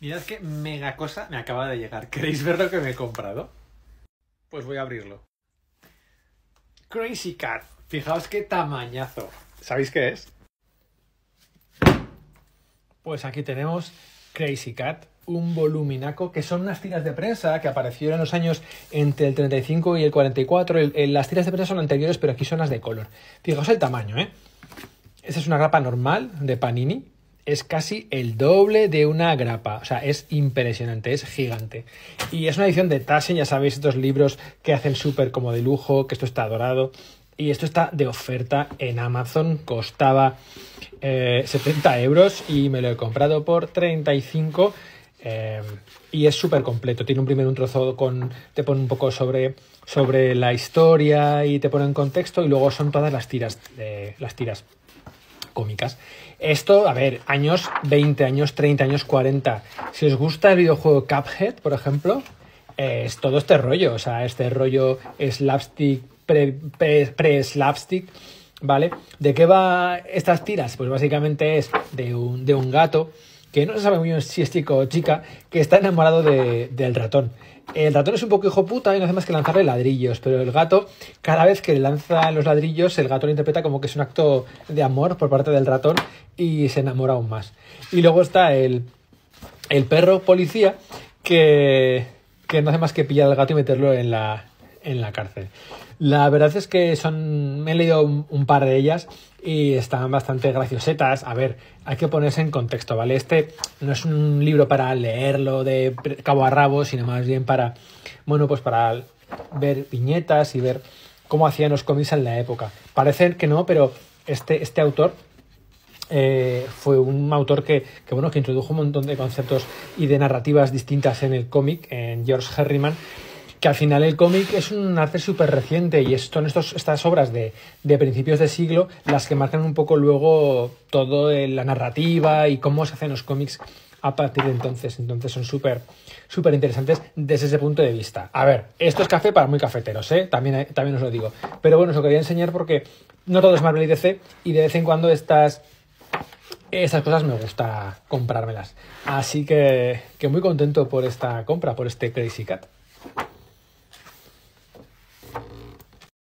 Mirad qué mega cosa me acaba de llegar. ¿Queréis ver lo que me he comprado? Pues voy a abrirlo. Crazy Cat. Fijaos qué tamañazo. ¿Sabéis qué es? Pues aquí tenemos Crazy Cat, un voluminaco, que son unas tiras de prensa que aparecieron en los años entre el 35 y el 44. las tiras de prensa son anteriores, pero aquí son las de color. Fijaos el tamaño, ¿eh? Esa es una grapa normal de Panini, es casi el doble de una grapa. O sea, es impresionante, es gigante. Y es una edición de Taschen, ya sabéis, estos libros que hacen súper como de lujo, que esto está dorado. Y esto está de oferta en Amazon. Costaba 70 eh, euros y me lo he comprado por 35. Eh, y es súper completo. Tiene un primero un trozo con. te pone un poco sobre, sobre la historia y te pone en contexto. Y luego son todas las tiras. las tiras cómicas. Esto, a ver, años 20, años 30, años 40. Si os gusta el videojuego Cuphead, por ejemplo, eh, es todo este rollo, o sea, este rollo slapstick, pre-slapstick, pre, slapstick ¿vale? ¿De qué va estas tiras? Pues básicamente es de un, de un gato que no se sabe muy bien si es chico o chica, que está enamorado de, del ratón. El ratón es un poco hijo puta y no hace más que lanzarle ladrillos, pero el gato, cada vez que le lanza los ladrillos, el gato lo interpreta como que es un acto de amor por parte del ratón y se enamora aún más. Y luego está el, el perro policía que, que no hace más que pillar al gato y meterlo en la, cárcel. La verdad es que son. Me he leído un par de ellas y están bastante graciosetas. A ver, hay que ponerse en contexto, ¿vale? Este no es un libro para leerlo de cabo a rabo, sino más bien para, bueno, pues para ver viñetas y ver cómo hacían los cómics en la época. Parece que no, pero este, este autor eh, fue un autor que, que, bueno, que introdujo un montón de conceptos y de narrativas distintas en el cómic, en George Herriman, que al final el cómic es un arte súper reciente y son estas obras de, principios de siglo las que marcan un poco luego toda la narrativa y cómo se hacen los cómics a partir de entonces. Entonces son súper súper interesantes desde ese punto de vista. A ver, esto es café para muy cafeteros, ¿eh? también, también os lo digo. Pero bueno, os lo quería enseñar porque no todo es Marvel y DC y de vez en cuando estas estas cosas me gusta comprármelas. Así que, que muy contento por esta compra, por este Crazy Cat.